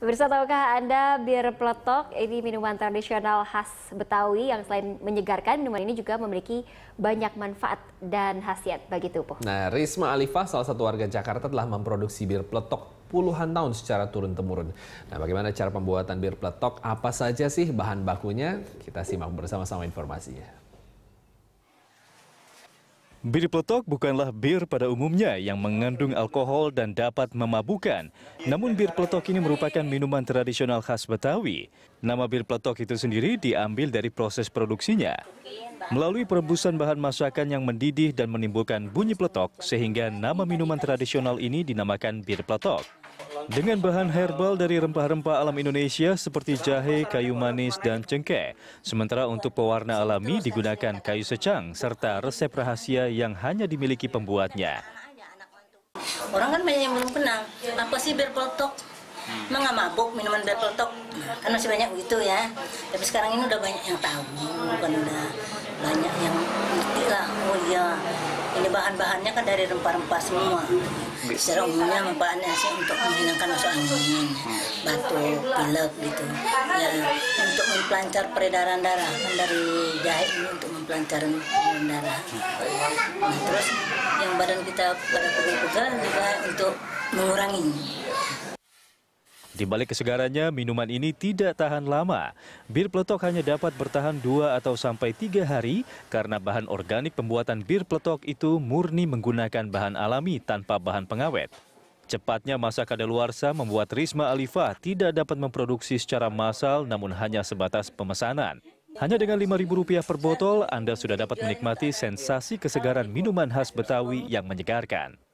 Pemirsa tahukah Anda bir peletok ini minuman tradisional khas Betawi yang selain menyegarkan, minuman ini juga memiliki banyak manfaat dan khasiat bagi tubuh. Nah, Risma Alifah salah satu warga Jakarta telah memproduksi bir peletok puluhan tahun secara turun-temurun. Nah, bagaimana cara pembuatan bir peletok? Apa saja sih bahan bakunya? Kita simak bersama-sama informasinya. Bir peletok bukanlah bir pada umumnya yang mengandung alkohol dan dapat memabukan. Namun bir peletok ini merupakan minuman tradisional khas Betawi. Nama bir peletok itu sendiri diambil dari proses produksinya. Melalui perebusan bahan masakan yang mendidih dan menimbulkan bunyi peletok, sehingga nama minuman tradisional ini dinamakan bir peletok. Dengan bahan herbal dari rempah-rempah alam Indonesia seperti jahe, kayu manis, dan cengkeh. Sementara untuk pewarna alami digunakan kayu secang serta resep rahasia yang hanya dimiliki pembuatnya. Orang kan banyak yang belum kenal, apa sih berpotok? Hmm. Emang nggak mabuk minuman berpotok? Kan masih banyak begitu ya. Tapi sekarang ini udah banyak yang tahu, bukan udah banyak yang ngerti lah. Oh iya, ini bahan-bahannya kan dari rempah-rempah semua secara umumnya bahannya sih untuk menghilangkan masuk angin batu, pilek gitu ya untuk memperlancar peredaran darah kan dari jahe ini untuk memperlancar peredaran darah nah, terus yang badan kita pada pegel-pegel juga untuk mengurangi di balik kesegarannya, minuman ini tidak tahan lama. Bir peletok hanya dapat bertahan dua atau sampai tiga hari karena bahan organik pembuatan bir peletok itu murni menggunakan bahan alami tanpa bahan pengawet. Cepatnya masa kadaluarsa membuat Risma Alifah tidak dapat memproduksi secara massal namun hanya sebatas pemesanan. Hanya dengan Rp5.000 per botol, Anda sudah dapat menikmati sensasi kesegaran minuman khas Betawi yang menyegarkan.